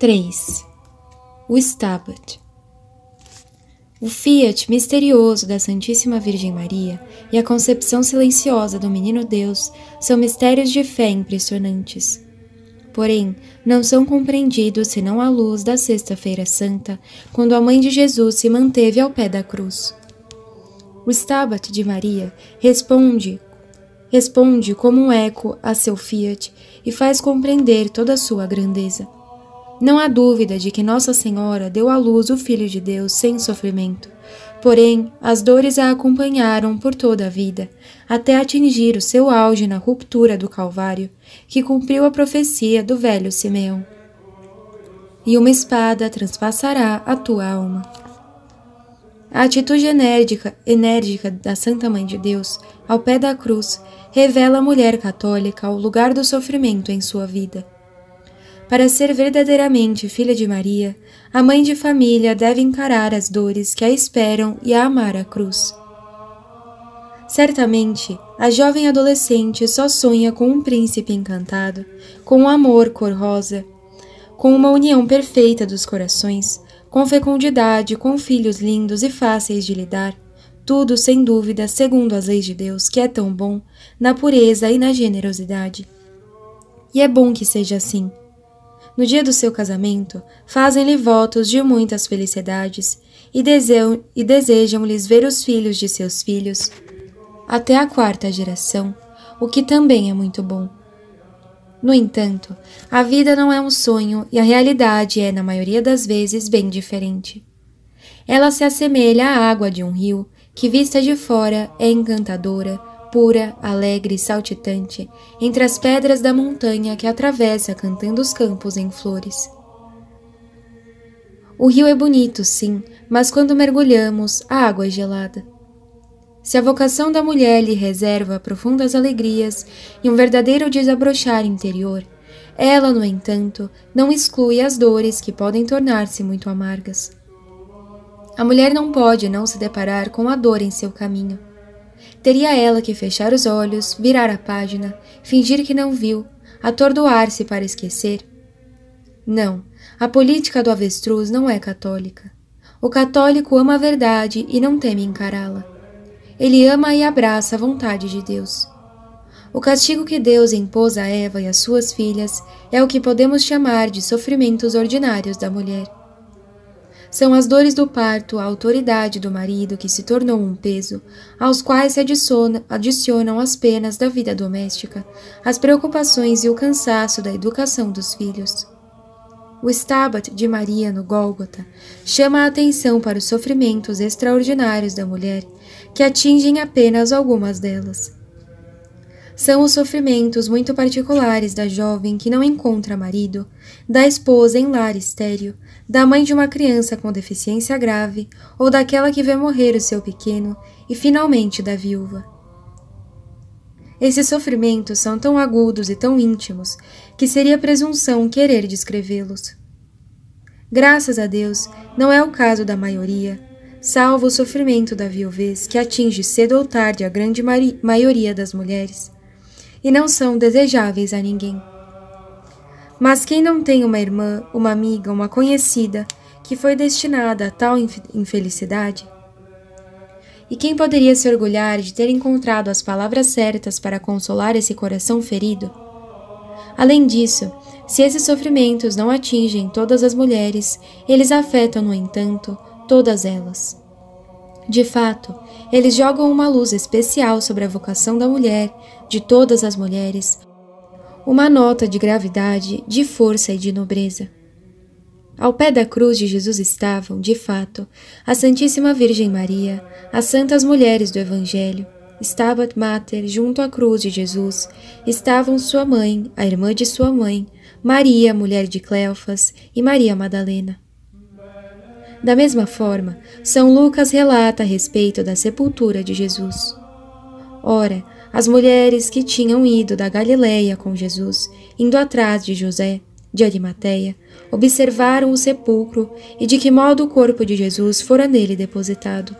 3. O Stabat. O fiat misterioso da Santíssima Virgem Maria e a concepção silenciosa do Menino Deus são mistérios de fé impressionantes. Porém, não são compreendidos senão à luz da Sexta-feira Santa, quando a Mãe de Jesus se manteve ao pé da cruz. O Stabat de Maria responde responde como um eco a seu fiat e faz compreender toda a sua grandeza. Não há dúvida de que Nossa Senhora deu à luz o Filho de Deus sem sofrimento. Porém, as dores a acompanharam por toda a vida, até atingir o seu auge na ruptura do Calvário, que cumpriu a profecia do velho Simeão. E uma espada transpassará a tua alma. A atitude enérgica, enérgica da Santa Mãe de Deus, ao pé da cruz, revela a mulher católica o lugar do sofrimento em sua vida. Para ser verdadeiramente filha de Maria, a mãe de família deve encarar as dores que a esperam e a amar a cruz. Certamente, a jovem adolescente só sonha com um príncipe encantado, com um amor cor-rosa, com uma união perfeita dos corações, com fecundidade, com filhos lindos e fáceis de lidar, tudo sem dúvida segundo as leis de Deus, que é tão bom, na pureza e na generosidade. E é bom que seja assim no dia do seu casamento, fazem-lhe votos de muitas felicidades e, desejam, e desejam-lhes ver os filhos de seus filhos até a quarta geração, o que também é muito bom. No entanto, a vida não é um sonho e a realidade é, na maioria das vezes, bem diferente. Ela se assemelha à água de um rio, que vista de fora é encantadora, pura, alegre e saltitante, entre as pedras da montanha que atravessa cantando os campos em flores. O rio é bonito, sim, mas quando mergulhamos, a água é gelada. Se a vocação da mulher lhe reserva profundas alegrias e um verdadeiro desabrochar interior, ela, no entanto, não exclui as dores que podem tornar-se muito amargas. A mulher não pode não se deparar com a dor em seu caminho. Teria ela que fechar os olhos, virar a página, fingir que não viu, atordoar-se para esquecer? Não, a política do avestruz não é católica. O católico ama a verdade e não teme encará-la. Ele ama e abraça a vontade de Deus. O castigo que Deus impôs a Eva e às suas filhas é o que podemos chamar de sofrimentos ordinários da mulher. São as dores do parto, a autoridade do marido que se tornou um peso, aos quais se adiciona, adicionam as penas da vida doméstica, as preocupações e o cansaço da educação dos filhos. O Stabat de Maria no Gólgota chama a atenção para os sofrimentos extraordinários da mulher, que atingem apenas algumas delas são os sofrimentos muito particulares da jovem que não encontra marido, da esposa em lar estéril, da mãe de uma criança com deficiência grave ou daquela que vê morrer o seu pequeno e finalmente da viúva. Esses sofrimentos são tão agudos e tão íntimos que seria presunção querer descrevê-los. Graças a Deus, não é o caso da maioria, salvo o sofrimento da viuvez que atinge cedo ou tarde a grande maioria das mulheres e não são desejáveis a ninguém. Mas quem não tem uma irmã, uma amiga, uma conhecida que foi destinada a tal infelicidade? E quem poderia se orgulhar de ter encontrado as palavras certas para consolar esse coração ferido? Além disso, se esses sofrimentos não atingem todas as mulheres, eles afetam, no entanto, todas elas. De fato, eles jogam uma luz especial sobre a vocação da mulher, de todas as mulheres, uma nota de gravidade, de força e de nobreza. Ao pé da cruz de Jesus estavam, de fato, a Santíssima Virgem Maria, as santas mulheres do Evangelho. Estava Mater junto à cruz de Jesus, estavam sua mãe, a irmã de sua mãe, Maria, mulher de Cleofas, e Maria Madalena. Da mesma forma, São Lucas relata a respeito da sepultura de Jesus. Ora, as mulheres que tinham ido da Galileia com Jesus, indo atrás de José, de Arimateia, observaram o sepulcro e de que modo o corpo de Jesus fora nele depositado.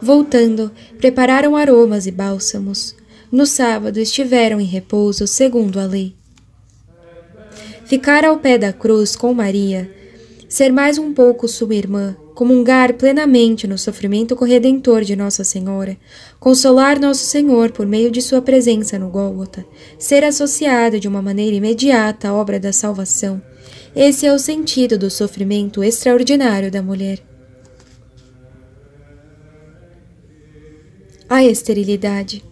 Voltando, prepararam aromas e bálsamos. No sábado estiveram em repouso segundo a lei. Ficaram ao pé da cruz com Maria, ser mais um pouco sua irmã, comungar plenamente no sofrimento corredentor de Nossa Senhora, consolar Nosso Senhor por meio de sua presença no Gólgota, ser associada de uma maneira imediata à obra da salvação. Esse é o sentido do sofrimento extraordinário da mulher. A esterilidade.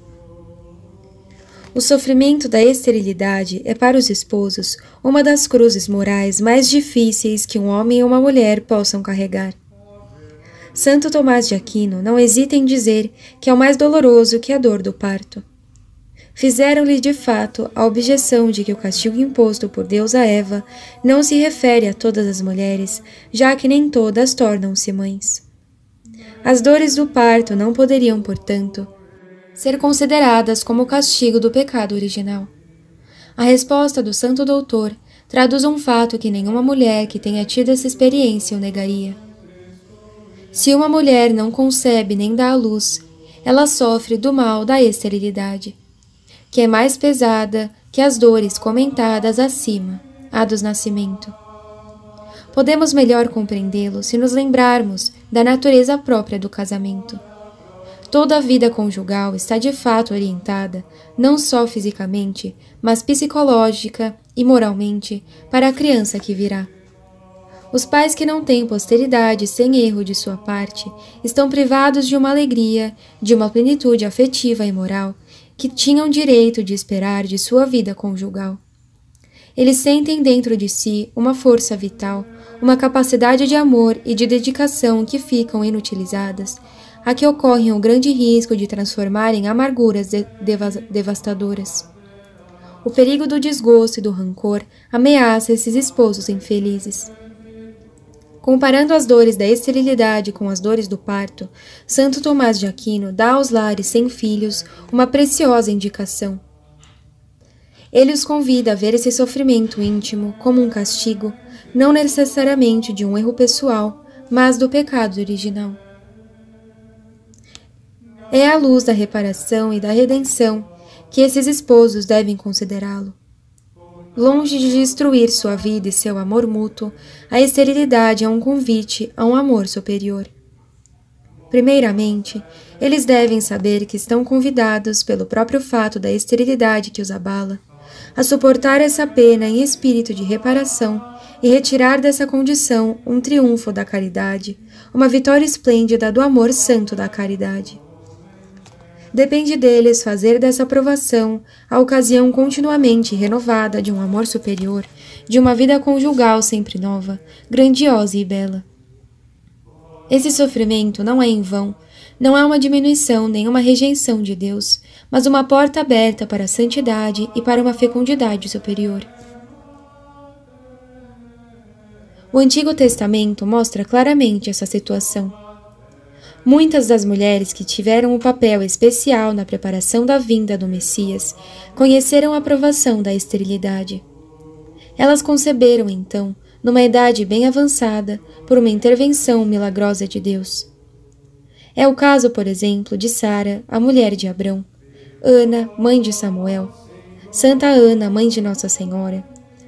O sofrimento da esterilidade é para os esposos uma das cruzes morais mais difíceis que um homem e uma mulher possam carregar. Santo Tomás de Aquino não hesita em dizer que é o mais doloroso que a dor do parto. Fizeram-lhe de fato a objeção de que o castigo imposto por Deus a Eva não se refere a todas as mulheres, já que nem todas tornam-se mães. As dores do parto não poderiam, portanto, ser consideradas como castigo do pecado original. A resposta do santo doutor traduz um fato que nenhuma mulher que tenha tido essa experiência o negaria. Se uma mulher não concebe nem dá à luz, ela sofre do mal da esterilidade, que é mais pesada que as dores comentadas acima, a dos nascimento. Podemos melhor compreendê-lo se nos lembrarmos da natureza própria do casamento. Toda a vida conjugal está de fato orientada, não só fisicamente, mas psicológica e moralmente, para a criança que virá. Os pais que não têm posteridade sem erro de sua parte estão privados de uma alegria, de uma plenitude afetiva e moral que tinham direito de esperar de sua vida conjugal. Eles sentem dentro de si uma força vital, uma capacidade de amor e de dedicação que ficam inutilizadas Aqui ocorrem o grande risco de transformarem em amarguras de devastadoras. O perigo do desgosto e do rancor ameaça esses esposos infelizes. Comparando as dores da esterilidade com as dores do parto, Santo Tomás de Aquino dá aos lares sem filhos uma preciosa indicação. Ele os convida a ver esse sofrimento íntimo como um castigo, não necessariamente de um erro pessoal, mas do pecado original. É à luz da reparação e da redenção que esses esposos devem considerá-lo. Longe de destruir sua vida e seu amor mútuo, a esterilidade é um convite a um amor superior. Primeiramente, eles devem saber que estão convidados, pelo próprio fato da esterilidade que os abala, a suportar essa pena em espírito de reparação e retirar dessa condição um triunfo da caridade, uma vitória esplêndida do amor santo da caridade depende deles fazer dessa aprovação a ocasião continuamente renovada de um amor superior, de uma vida conjugal sempre nova, grandiosa e bela. Esse sofrimento não é em vão, não é uma diminuição nem uma rejeição de Deus, mas uma porta aberta para a santidade e para uma fecundidade superior. O Antigo Testamento mostra claramente essa situação. Muitas das mulheres que tiveram o um papel especial na preparação da vinda do Messias conheceram a provação da esterilidade. Elas conceberam, então, numa idade bem avançada, por uma intervenção milagrosa de Deus. É o caso, por exemplo, de Sara, a mulher de Abrão, Ana, mãe de Samuel, Santa Ana, mãe de Nossa Senhora,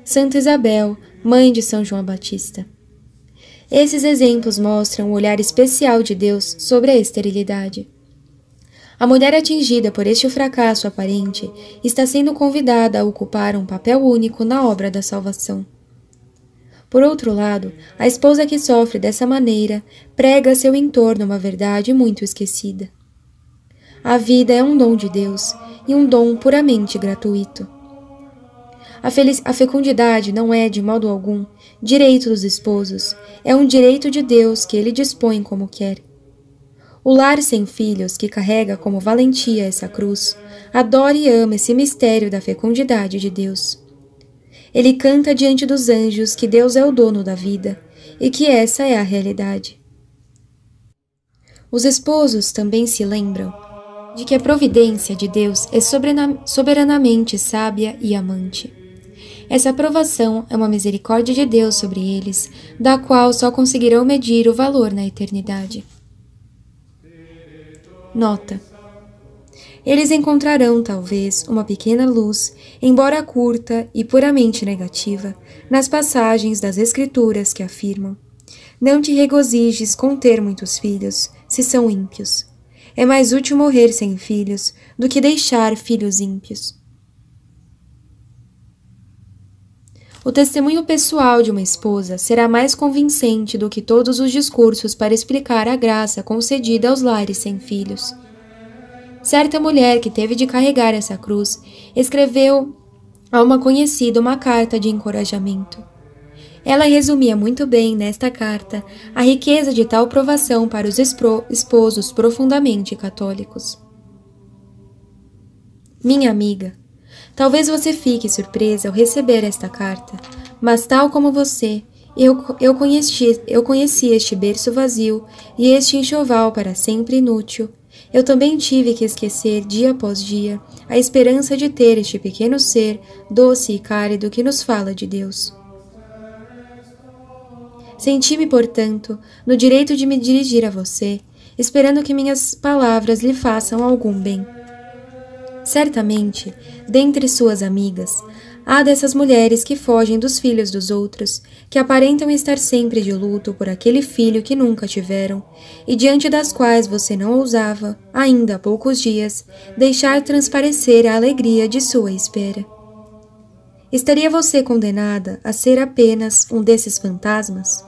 Santa Isabel, mãe de São João Batista. Esses exemplos mostram o olhar especial de Deus sobre a esterilidade. A mulher atingida por este fracasso aparente está sendo convidada a ocupar um papel único na obra da salvação. Por outro lado, a esposa que sofre dessa maneira prega a seu entorno uma verdade muito esquecida. A vida é um dom de Deus e um dom puramente gratuito. A, a fecundidade não é, de modo algum, direito dos esposos, é um direito de Deus que ele dispõe como quer. O lar sem filhos, que carrega como valentia essa cruz, adora e ama esse mistério da fecundidade de Deus. Ele canta diante dos anjos que Deus é o dono da vida e que essa é a realidade. Os esposos também se lembram de que a providência de Deus é soberanamente sábia e amante. Essa aprovação é uma misericórdia de Deus sobre eles, da qual só conseguirão medir o valor na eternidade. Nota: Eles encontrarão, talvez, uma pequena luz, embora curta e puramente negativa, nas passagens das Escrituras que afirmam: Não te regozijes com ter muitos filhos, se são ímpios. É mais útil morrer sem filhos do que deixar filhos ímpios. O testemunho pessoal de uma esposa será mais convincente do que todos os discursos para explicar a graça concedida aos lares sem filhos. Certa mulher que teve de carregar essa cruz escreveu a uma conhecida uma carta de encorajamento. Ela resumia muito bem nesta carta a riqueza de tal provação para os esposos profundamente católicos. Minha amiga, Talvez você fique surpresa ao receber esta carta, mas tal como você, eu, eu, conheci, eu conheci este berço vazio e este enxoval para sempre inútil. Eu também tive que esquecer, dia após dia, a esperança de ter este pequeno ser, doce e cálido, que nos fala de Deus. Senti-me, portanto, no direito de me dirigir a você, esperando que minhas palavras lhe façam algum bem. Certamente, dentre suas amigas, há dessas mulheres que fogem dos filhos dos outros, que aparentam estar sempre de luto por aquele filho que nunca tiveram, e diante das quais você não ousava, ainda há poucos dias, deixar transparecer a alegria de sua espera. Estaria você condenada a ser apenas um desses fantasmas?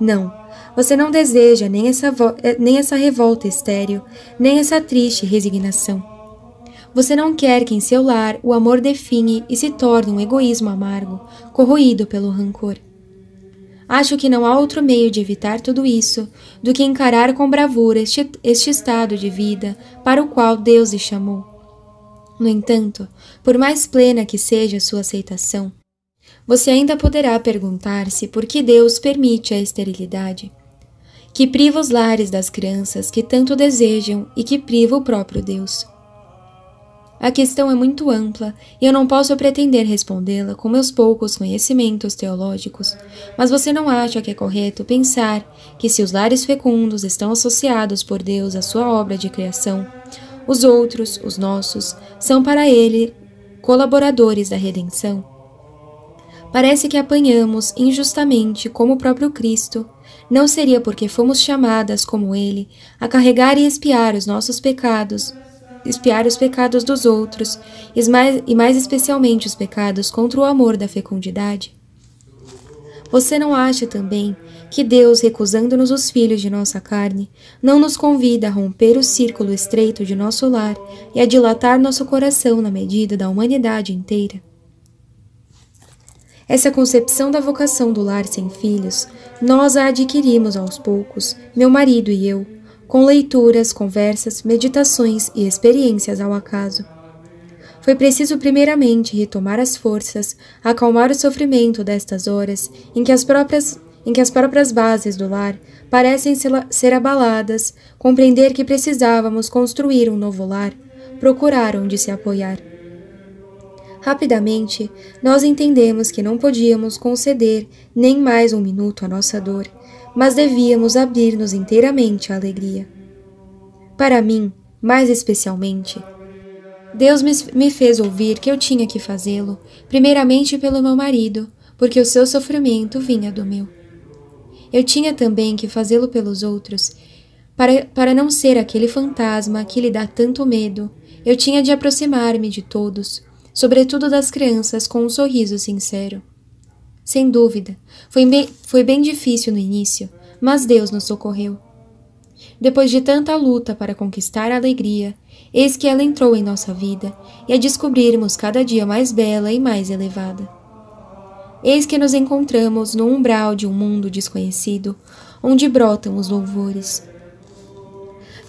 Não, você não deseja nem essa, eh, nem essa revolta estéril, nem essa triste resignação. Você não quer que em seu lar o amor definhe e se torne um egoísmo amargo, corroído pelo rancor. Acho que não há outro meio de evitar tudo isso do que encarar com bravura este, este estado de vida para o qual Deus lhe chamou. No entanto, por mais plena que seja sua aceitação, você ainda poderá perguntar-se por que Deus permite a esterilidade, que priva os lares das crianças que tanto desejam e que priva o próprio Deus. A questão é muito ampla e eu não posso pretender respondê-la com meus poucos conhecimentos teológicos, mas você não acha que é correto pensar que, se os lares fecundos estão associados por Deus à sua obra de criação, os outros, os nossos, são para Ele colaboradores da redenção? Parece que apanhamos injustamente como o próprio Cristo. Não seria porque fomos chamadas, como Ele, a carregar e espiar os nossos pecados espiar os pecados dos outros, e mais, e mais especialmente os pecados contra o amor da fecundidade? Você não acha também que Deus, recusando-nos os filhos de nossa carne, não nos convida a romper o círculo estreito de nosso lar e a dilatar nosso coração na medida da humanidade inteira? Essa concepção da vocação do lar sem filhos, nós a adquirimos aos poucos, meu marido e eu, com leituras, conversas, meditações e experiências ao acaso. Foi preciso, primeiramente, retomar as forças, acalmar o sofrimento destas horas em que as próprias, em que as próprias bases do lar parecem ser abaladas, compreender que precisávamos construir um novo lar, procurar onde se apoiar. Rapidamente, nós entendemos que não podíamos conceder nem mais um minuto à nossa dor, mas devíamos abrir-nos inteiramente à alegria. Para mim, mais especialmente, Deus me fez ouvir que eu tinha que fazê-lo, primeiramente pelo meu marido, porque o seu sofrimento vinha do meu. Eu tinha também que fazê-lo pelos outros, para, para não ser aquele fantasma que lhe dá tanto medo, eu tinha de aproximar-me de todos, sobretudo das crianças, com um sorriso sincero. Sem dúvida, foi bem, foi bem difícil no início, mas Deus nos socorreu. Depois de tanta luta para conquistar a alegria, eis que ela entrou em nossa vida e a descobrirmos cada dia mais bela e mais elevada. Eis que nos encontramos no umbral de um mundo desconhecido, onde brotam os louvores.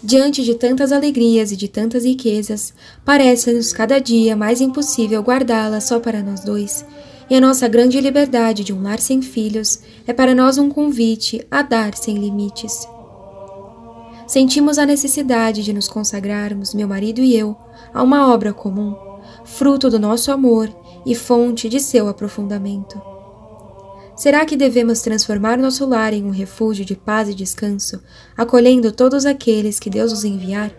Diante de tantas alegrias e de tantas riquezas, parece-nos cada dia mais impossível guardá-las só para nós dois e a nossa grande liberdade de um lar sem filhos é para nós um convite a dar sem limites. Sentimos a necessidade de nos consagrarmos, meu marido e eu, a uma obra comum, fruto do nosso amor e fonte de seu aprofundamento. Será que devemos transformar nosso lar em um refúgio de paz e descanso, acolhendo todos aqueles que Deus nos enviar?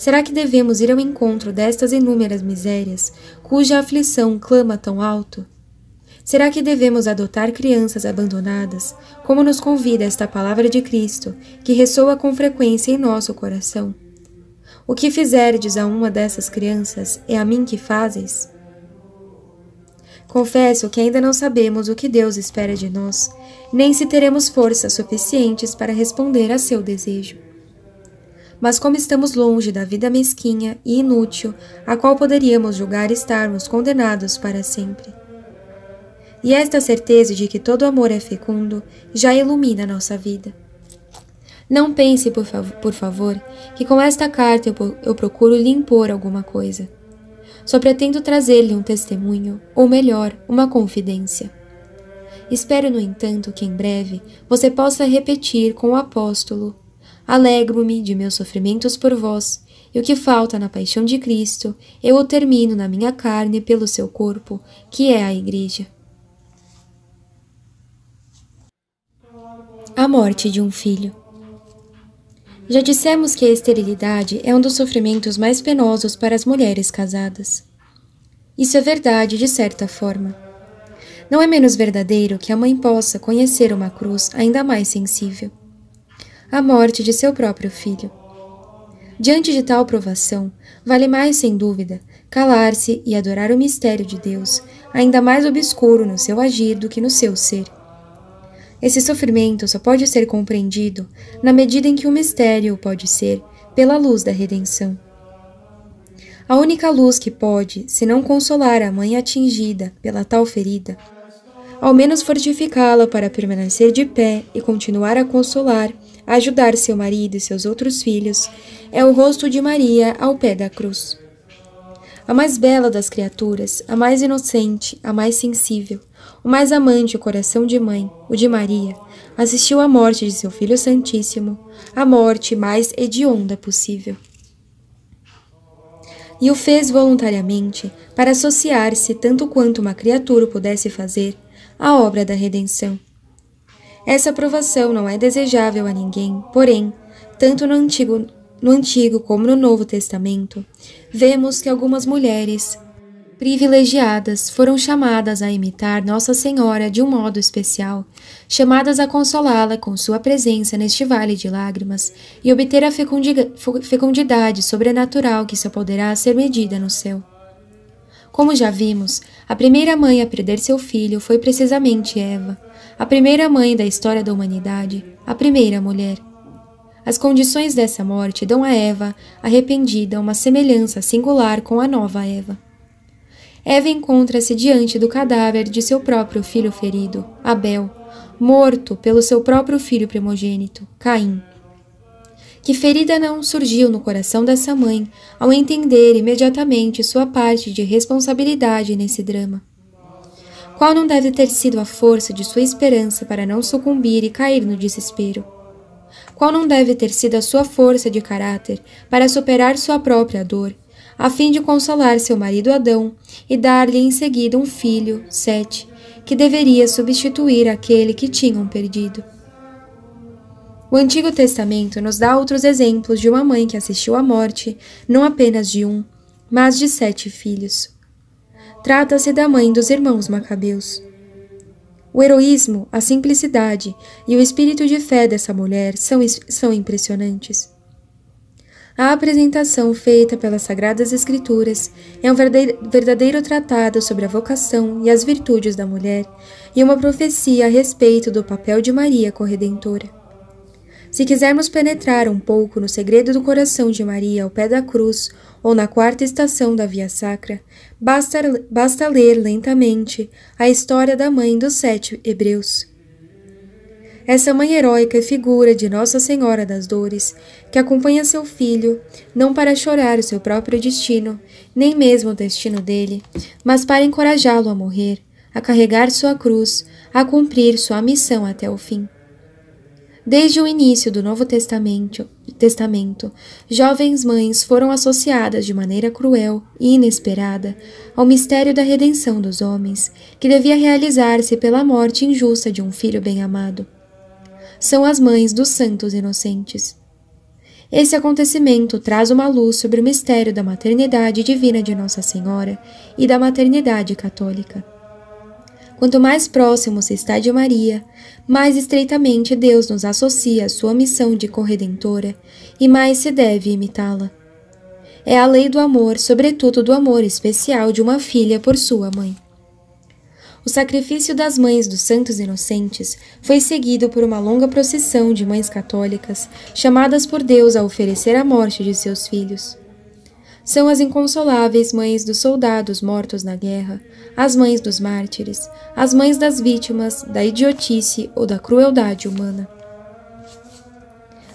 Será que devemos ir ao encontro destas inúmeras misérias, cuja aflição clama tão alto? Será que devemos adotar crianças abandonadas, como nos convida esta palavra de Cristo, que ressoa com frequência em nosso coração? O que fizerdes a uma dessas crianças é a mim que fazes? Confesso que ainda não sabemos o que Deus espera de nós, nem se teremos forças suficientes para responder a seu desejo. Mas como estamos longe da vida mesquinha e inútil, a qual poderíamos julgar estarmos condenados para sempre. E esta certeza de que todo amor é fecundo já ilumina nossa vida. Não pense, por, fav por favor, que com esta carta eu, eu procuro lhe impor alguma coisa. Só pretendo trazer-lhe um testemunho, ou melhor, uma confidência. Espero, no entanto, que em breve você possa repetir com o apóstolo Alegro-me de meus sofrimentos por vós, e o que falta na paixão de Cristo, eu o termino na minha carne pelo seu corpo, que é a Igreja. A morte de um filho. Já dissemos que a esterilidade é um dos sofrimentos mais penosos para as mulheres casadas. Isso é verdade de certa forma. Não é menos verdadeiro que a mãe possa conhecer uma cruz ainda mais sensível a morte de seu próprio filho. Diante de tal provação, vale mais, sem dúvida, calar-se e adorar o mistério de Deus, ainda mais obscuro no seu agir do que no seu ser. Esse sofrimento só pode ser compreendido na medida em que o mistério pode ser pela luz da redenção. A única luz que pode, se não consolar a mãe atingida pela tal ferida, ao menos fortificá-la para permanecer de pé e continuar a consolar ajudar seu marido e seus outros filhos, é o rosto de Maria ao pé da cruz. A mais bela das criaturas, a mais inocente, a mais sensível, o mais amante o coração de mãe, o de Maria, assistiu à morte de seu Filho Santíssimo, a morte mais hedionda possível. E o fez voluntariamente para associar-se tanto quanto uma criatura pudesse fazer à obra da redenção. Essa aprovação não é desejável a ninguém, porém, tanto no Antigo, no Antigo como no Novo Testamento, vemos que algumas mulheres privilegiadas foram chamadas a imitar Nossa Senhora de um modo especial, chamadas a consolá-la com sua presença neste vale de lágrimas e obter a fecundidade sobrenatural que só poderá ser medida no céu. Como já vimos, a primeira mãe a perder seu filho foi precisamente Eva a primeira mãe da história da humanidade, a primeira mulher. As condições dessa morte dão a Eva, arrependida, uma semelhança singular com a nova Eva. Eva encontra-se diante do cadáver de seu próprio filho ferido, Abel, morto pelo seu próprio filho primogênito, Caim. Que ferida não surgiu no coração dessa mãe ao entender imediatamente sua parte de responsabilidade nesse drama. Qual não deve ter sido a força de sua esperança para não sucumbir e cair no desespero? Qual não deve ter sido a sua força de caráter para superar sua própria dor, a fim de consolar seu marido Adão e dar-lhe em seguida um filho, Sete, que deveria substituir aquele que tinham perdido? O Antigo Testamento nos dá outros exemplos de uma mãe que assistiu à morte, não apenas de um, mas de sete filhos. Trata-se da mãe dos irmãos macabeus. O heroísmo, a simplicidade e o espírito de fé dessa mulher são, são impressionantes. A apresentação feita pelas Sagradas Escrituras é um verdadeiro tratado sobre a vocação e as virtudes da mulher e uma profecia a respeito do papel de Maria Corredentora. Se quisermos penetrar um pouco no segredo do coração de Maria ao pé da cruz ou na quarta estação da Via Sacra, basta, basta ler lentamente a história da mãe dos sete hebreus. Essa mãe heróica e figura de Nossa Senhora das Dores, que acompanha seu filho, não para chorar o seu próprio destino, nem mesmo o destino dele, mas para encorajá-lo a morrer, a carregar sua cruz, a cumprir sua missão até o fim. Desde o início do Novo Testamento, Testamento, jovens mães foram associadas de maneira cruel e inesperada ao mistério da redenção dos homens, que devia realizar-se pela morte injusta de um filho bem-amado. São as mães dos santos inocentes. Esse acontecimento traz uma luz sobre o mistério da maternidade divina de Nossa Senhora e da maternidade católica. Quanto mais próximo se está de Maria, mais estreitamente Deus nos associa à sua missão de corredentora e mais se deve imitá-la. É a lei do amor, sobretudo do amor especial de uma filha por sua mãe. O sacrifício das mães dos santos inocentes foi seguido por uma longa procissão de mães católicas, chamadas por Deus a oferecer a morte de seus filhos. São as inconsoláveis mães dos soldados mortos na guerra, as mães dos mártires, as mães das vítimas da idiotice ou da crueldade humana.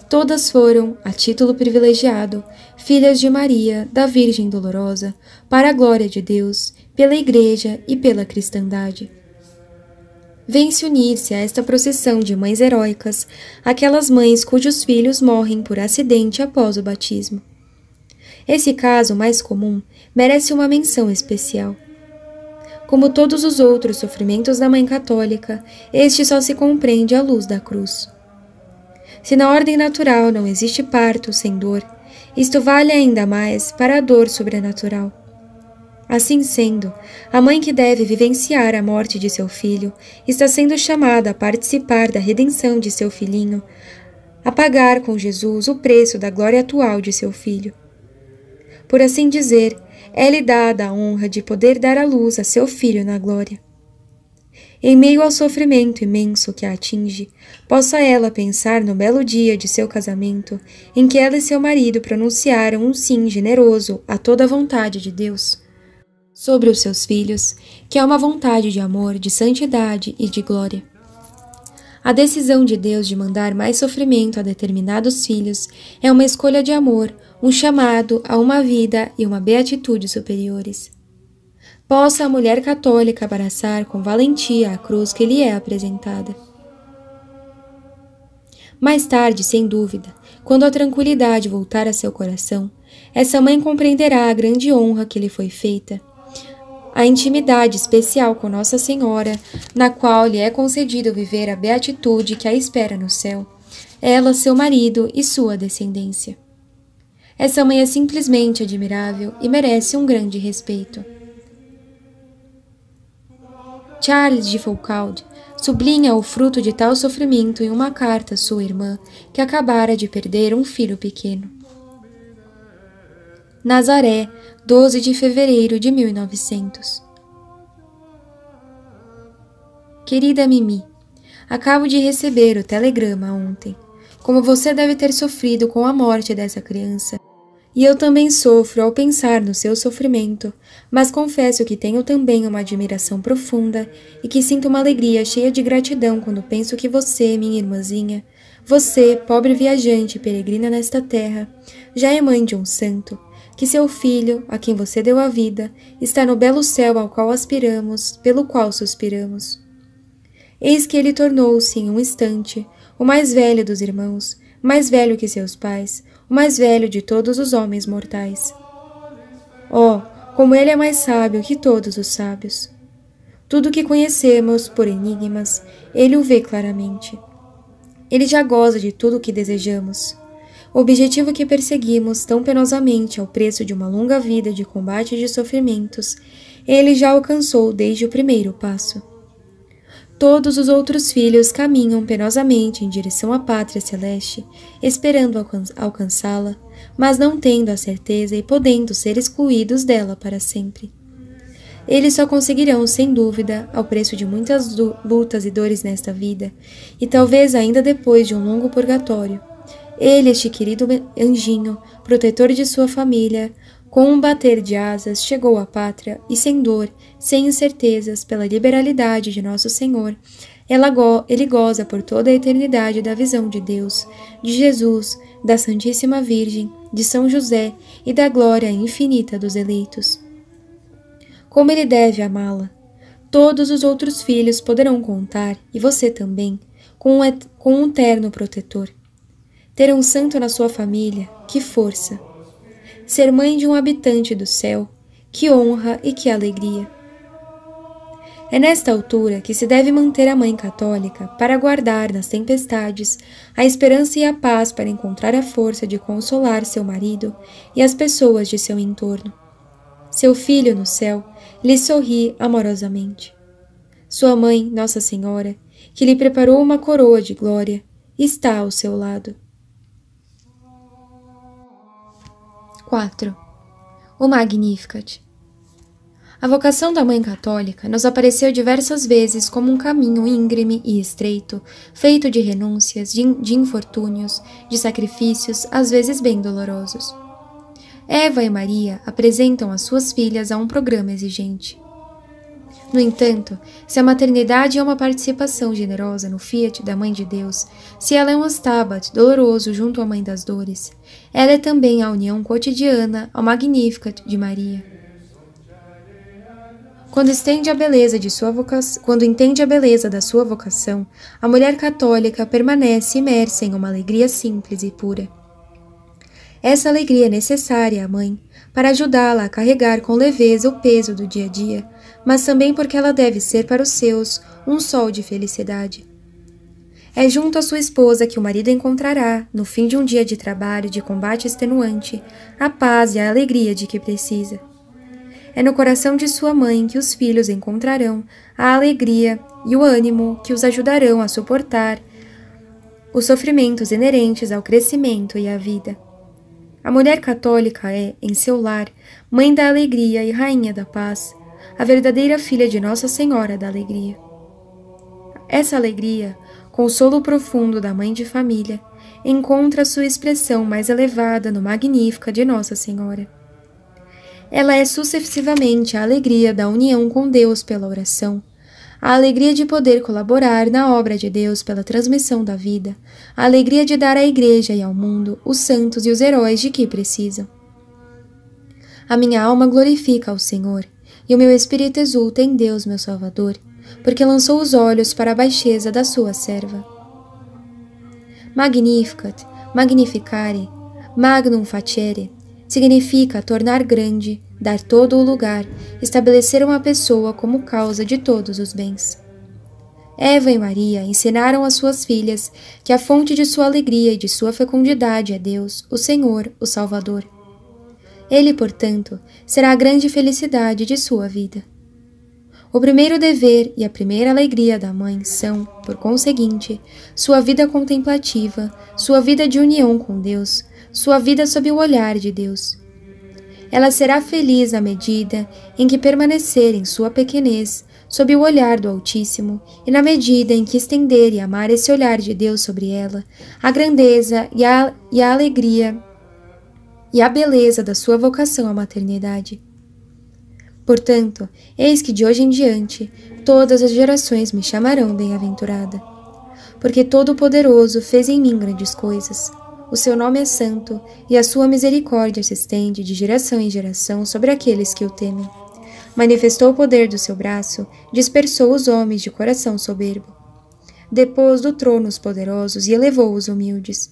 Todas foram, a título privilegiado, filhas de Maria, da Virgem Dolorosa, para a glória de Deus, pela Igreja e pela cristandade. Vem-se unir-se a esta procissão de mães heróicas, aquelas mães cujos filhos morrem por acidente após o batismo. Esse caso mais comum merece uma menção especial. Como todos os outros sofrimentos da Mãe Católica, este só se compreende à luz da cruz. Se na ordem natural não existe parto sem dor, isto vale ainda mais para a dor sobrenatural. Assim sendo, a mãe que deve vivenciar a morte de seu filho está sendo chamada a participar da redenção de seu filhinho, a pagar com Jesus o preço da glória atual de seu filho. Por assim dizer, é-lhe dada a honra de poder dar à luz a seu filho na glória. Em meio ao sofrimento imenso que a atinge, possa ela pensar no belo dia de seu casamento, em que ela e seu marido pronunciaram um sim generoso a toda a vontade de Deus sobre os seus filhos, que é uma vontade de amor, de santidade e de glória. A decisão de Deus de mandar mais sofrimento a determinados filhos é uma escolha de amor, um chamado a uma vida e uma beatitude superiores. Possa a mulher católica abraçar com valentia a cruz que lhe é apresentada. Mais tarde, sem dúvida, quando a tranquilidade voltar a seu coração, essa mãe compreenderá a grande honra que lhe foi feita, a intimidade especial com Nossa Senhora, na qual lhe é concedido viver a beatitude que a espera no céu, ela, seu marido e sua descendência. Essa mãe é simplesmente admirável e merece um grande respeito. Charles de Foucauld sublinha o fruto de tal sofrimento em uma carta à sua irmã, que acabara de perder um filho pequeno. Nazaré, 12 de fevereiro de 1900. Querida Mimi, acabo de receber o telegrama ontem. Como você deve ter sofrido com a morte dessa criança, e eu também sofro ao pensar no seu sofrimento, mas confesso que tenho também uma admiração profunda e que sinto uma alegria cheia de gratidão quando penso que você, minha irmãzinha, você, pobre viajante e peregrina nesta terra, já é mãe de um santo, que seu filho, a quem você deu a vida, está no belo céu ao qual aspiramos, pelo qual suspiramos. Eis que ele tornou-se, em um instante, o mais velho dos irmãos, mais velho que seus pais, o mais velho de todos os homens mortais. Oh, como ele é mais sábio que todos os sábios! Tudo o que conhecemos por enigmas, ele o vê claramente. Ele já goza de tudo o que desejamos. O objetivo que perseguimos tão penosamente ao preço de uma longa vida de combate e de sofrimentos, ele já alcançou desde o primeiro passo. Todos os outros filhos caminham penosamente em direção à pátria celeste, esperando alcançá-la, mas não tendo a certeza e podendo ser excluídos dela para sempre. Eles só conseguirão, sem dúvida, ao preço de muitas lutas e dores nesta vida, e talvez ainda depois de um longo purgatório. Ele, este querido anjinho, protetor de sua família, com um bater de asas chegou à pátria, e sem dor, sem incertezas, pela liberalidade de nosso Senhor, ela go ele goza por toda a eternidade da visão de Deus, de Jesus, da Santíssima Virgem, de São José e da glória infinita dos eleitos. Como ele deve amá-la! Todos os outros filhos poderão contar, e você também, com um, com um terno protetor. Ter um santo na sua família, que força! ser mãe de um habitante do céu. Que honra e que alegria! É nesta altura que se deve manter a mãe católica para guardar nas tempestades a esperança e a paz para encontrar a força de consolar seu marido e as pessoas de seu entorno. Seu filho no céu lhe sorri amorosamente. Sua mãe, Nossa Senhora, que lhe preparou uma coroa de glória, está ao seu lado. 4. O Magnificat. A vocação da Mãe Católica nos apareceu diversas vezes como um caminho íngreme e estreito, feito de renúncias, de, infortúnios, de sacrifícios, às vezes bem dolorosos. Eva e Maria apresentam as suas filhas a um programa exigente. No entanto, se a maternidade é uma participação generosa no fiat da Mãe de Deus, se ela é um astabat doloroso junto à Mãe das Dores, ela é também a união cotidiana ao Magnificat de Maria. Quando, estende a beleza de sua voca... Quando entende a beleza da sua vocação, a mulher católica permanece imersa em uma alegria simples e pura. Essa alegria é necessária à mãe para ajudá-la a carregar com leveza o peso do dia a dia, mas também porque ela deve ser para os seus um sol de felicidade. É junto à sua esposa que o marido encontrará, no fim de um dia de trabalho de combate extenuante, a paz e a alegria de que precisa. É no coração de sua mãe que os filhos encontrarão a alegria e o ânimo que os ajudarão a suportar os sofrimentos inerentes ao crescimento e à vida. A mulher católica é, em seu lar, mãe da alegria e rainha da paz, a verdadeira filha de Nossa Senhora da Alegria. Essa alegria, consolo profundo da mãe de família, encontra sua expressão mais elevada no Magnífica de Nossa Senhora. Ela é sucessivamente a alegria da união com Deus pela oração a alegria de poder colaborar na obra de Deus pela transmissão da vida, a alegria de dar à Igreja e ao mundo os santos e os heróis de que precisam. A minha alma glorifica ao Senhor, e o meu espírito exulta em Deus, meu Salvador, porque lançou os olhos para a baixeza da sua serva. Magnificat, magnificare, magnum facere, significa tornar grande, dar todo o lugar, estabelecer uma pessoa como causa de todos os bens. Eva e Maria ensinaram às suas filhas que a fonte de sua alegria e de sua fecundidade é Deus, o Senhor, o Salvador. Ele, portanto, será a grande felicidade de sua vida. O primeiro dever e a primeira alegria da mãe são, por conseguinte, sua vida contemplativa, sua vida de união com Deus, sua vida sob o olhar de Deus, ela será feliz à medida em que permanecer em sua pequenez, sob o olhar do Altíssimo, e na medida em que estender e amar esse olhar de Deus sobre ela, a grandeza e a, e a alegria e a beleza da sua vocação à maternidade. Portanto, eis que de hoje em diante todas as gerações me chamarão bem-aventurada, porque Todo-Poderoso fez em mim grandes coisas. O seu nome é santo, e a sua misericórdia se estende de geração em geração sobre aqueles que o temem. Manifestou o poder do seu braço, dispersou os homens de coração soberbo. Depôs do trono os poderosos e elevou os humildes.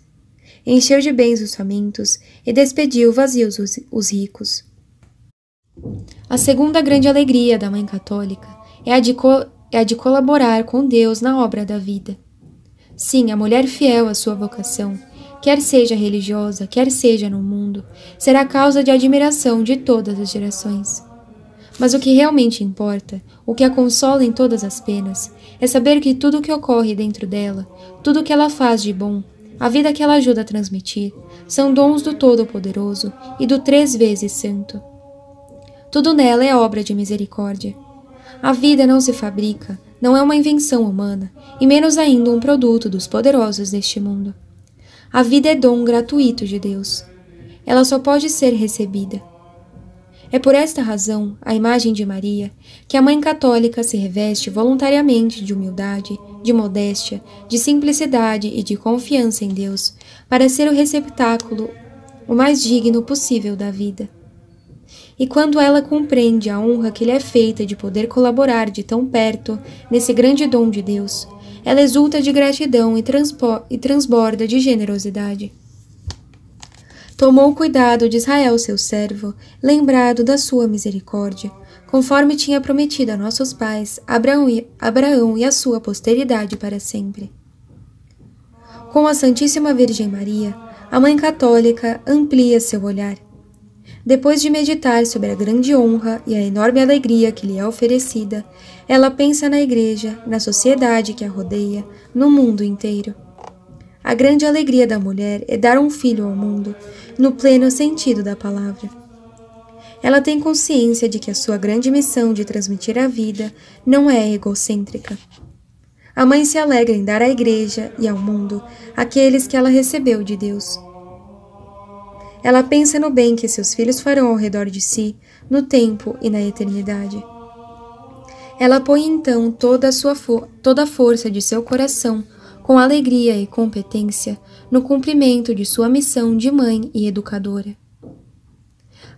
Encheu de bens os famintos e despediu vazios os, os ricos. A segunda grande alegria da Mãe Católica é a de é a de colaborar com Deus na obra da vida. Sim, a mulher fiel à sua vocação quer seja religiosa, quer seja no mundo, será causa de admiração de todas as gerações. Mas o que realmente importa, o que a consola em todas as penas, é saber que tudo o que ocorre dentro dela, tudo o que ela faz de bom, a vida que ela ajuda a transmitir, são dons do Todo-Poderoso e do Três Vezes Santo. Tudo nela é obra de misericórdia. A vida não se fabrica, não é uma invenção humana, e menos ainda um produto dos poderosos deste mundo. A vida é dom gratuito de Deus. Ela só pode ser recebida. É por esta razão, a imagem de Maria, que a mãe católica se reveste voluntariamente de humildade, de modéstia, de simplicidade e de confiança em Deus, para ser o receptáculo o mais digno possível da vida. E quando ela compreende a honra que lhe é feita de poder colaborar de tão perto nesse grande dom de Deus, ela exulta de gratidão e, e transborda de generosidade. Tomou cuidado de Israel, seu servo, lembrado da sua misericórdia, conforme tinha prometido a nossos pais, Abraão e, Abraão e a sua posteridade para sempre. Com a Santíssima Virgem Maria, a Mãe Católica amplia seu olhar. Depois de meditar sobre a grande honra e a enorme alegria que lhe é oferecida, ela pensa na igreja, na sociedade que a rodeia, no mundo inteiro. A grande alegria da mulher é dar um filho ao mundo, no pleno sentido da palavra. Ela tem consciência de que a sua grande missão de transmitir a vida não é egocêntrica. A mãe se alegra em dar à igreja e ao mundo aqueles que ela recebeu de Deus. Ela pensa no bem que seus filhos farão ao redor de si, no tempo e na eternidade. Ela põe então toda a, sua toda a força de seu coração, com alegria e competência, no cumprimento de sua missão de mãe e educadora.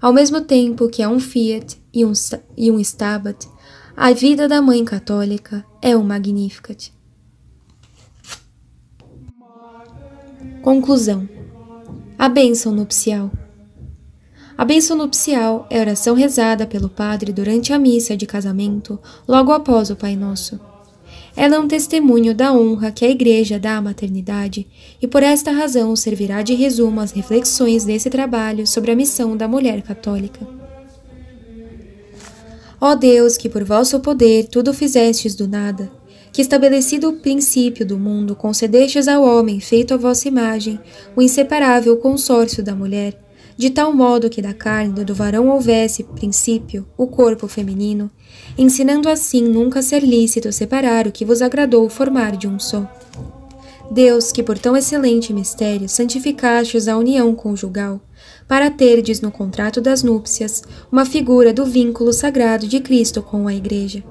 Ao mesmo tempo que é um Fiat e um, e um Stabat, a vida da mãe católica é um Magnificat. Conclusão: A bênção nupcial. A bênção nupcial é oração rezada pelo padre durante a missa de casamento, logo após o Pai Nosso. Ela é um testemunho da honra que a Igreja dá à maternidade e por esta razão servirá de resumo às reflexões desse trabalho sobre a missão da mulher católica. Ó Deus, que por vosso poder tudo fizestes do nada, que estabelecido o princípio do mundo concedestes ao homem feito à vossa imagem o inseparável consórcio da mulher, de tal modo que da carne do varão houvesse princípio o corpo feminino, ensinando assim nunca ser lícito separar o que vos agradou formar de um só. Deus, que por tão excelente mistério santificastes a união conjugal, para terdes no contrato das núpcias uma figura do vínculo sagrado de Cristo com a Igreja.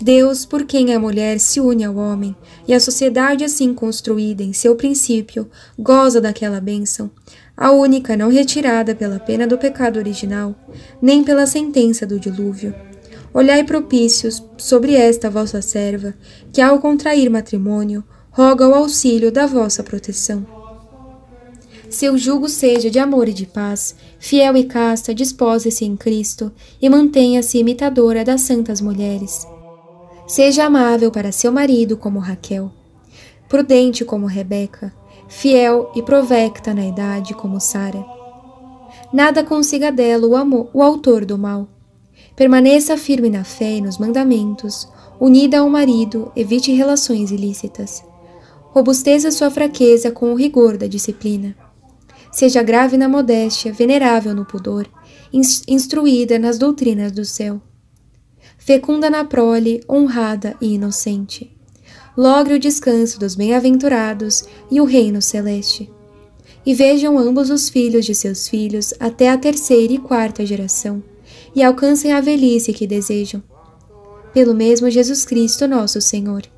Deus, por quem a mulher se une ao homem, e a sociedade assim construída em seu princípio, goza daquela bênção, a única não retirada pela pena do pecado original, nem pela sentença do dilúvio. Olhai propícios sobre esta vossa serva, que ao contrair matrimônio, roga o auxílio da vossa proteção. Seu jugo seja de amor e de paz, fiel e casta, dispose-se em Cristo e mantenha-se imitadora das santas mulheres. Seja amável para seu marido como Raquel, prudente como Rebeca, fiel e provecta na idade como Sara. Nada consiga dela o, amor, o autor do mal. Permaneça firme na fé e nos mandamentos, unida ao marido, evite relações ilícitas. Robusteça sua fraqueza com o rigor da disciplina. Seja grave na modéstia, venerável no pudor, instruída nas doutrinas do céu. Fecunda na prole, honrada e inocente logre o descanso dos bem-aventurados e o reino celeste. E vejam ambos os filhos de seus filhos até a terceira e quarta geração, e alcancem a velhice que desejam. Pelo mesmo Jesus Cristo, nosso Senhor.